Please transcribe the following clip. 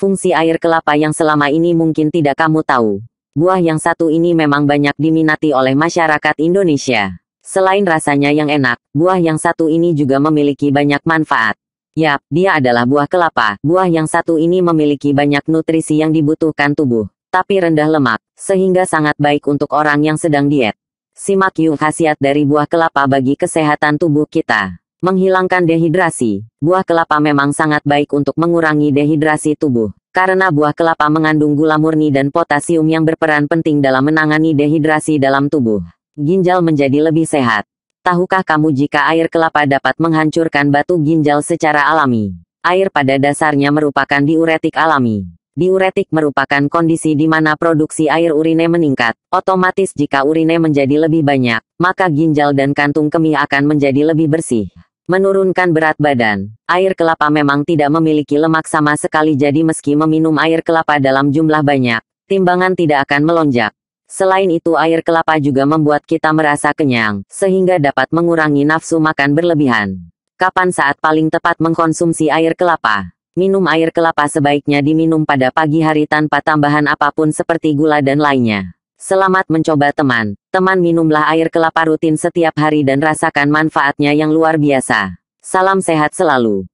Fungsi air kelapa yang selama ini mungkin tidak kamu tahu. Buah yang satu ini memang banyak diminati oleh masyarakat Indonesia. Selain rasanya yang enak, buah yang satu ini juga memiliki banyak manfaat. Yap, dia adalah buah kelapa. Buah yang satu ini memiliki banyak nutrisi yang dibutuhkan tubuh, tapi rendah lemak, sehingga sangat baik untuk orang yang sedang diet. Simak yuk khasiat dari buah kelapa bagi kesehatan tubuh kita. Menghilangkan dehidrasi, buah kelapa memang sangat baik untuk mengurangi dehidrasi tubuh, karena buah kelapa mengandung gula murni dan potasium yang berperan penting dalam menangani dehidrasi dalam tubuh. Ginjal menjadi lebih sehat. Tahukah kamu jika air kelapa dapat menghancurkan batu ginjal secara alami? Air pada dasarnya merupakan diuretik alami. Diuretik merupakan kondisi di mana produksi air urine meningkat. Otomatis jika urine menjadi lebih banyak, maka ginjal dan kantung kemih akan menjadi lebih bersih. Menurunkan berat badan. Air kelapa memang tidak memiliki lemak sama sekali jadi meski meminum air kelapa dalam jumlah banyak, timbangan tidak akan melonjak. Selain itu air kelapa juga membuat kita merasa kenyang, sehingga dapat mengurangi nafsu makan berlebihan. Kapan saat paling tepat mengkonsumsi air kelapa? Minum air kelapa sebaiknya diminum pada pagi hari tanpa tambahan apapun seperti gula dan lainnya. Selamat mencoba teman. Teman minumlah air kelapa rutin setiap hari dan rasakan manfaatnya yang luar biasa. Salam sehat selalu.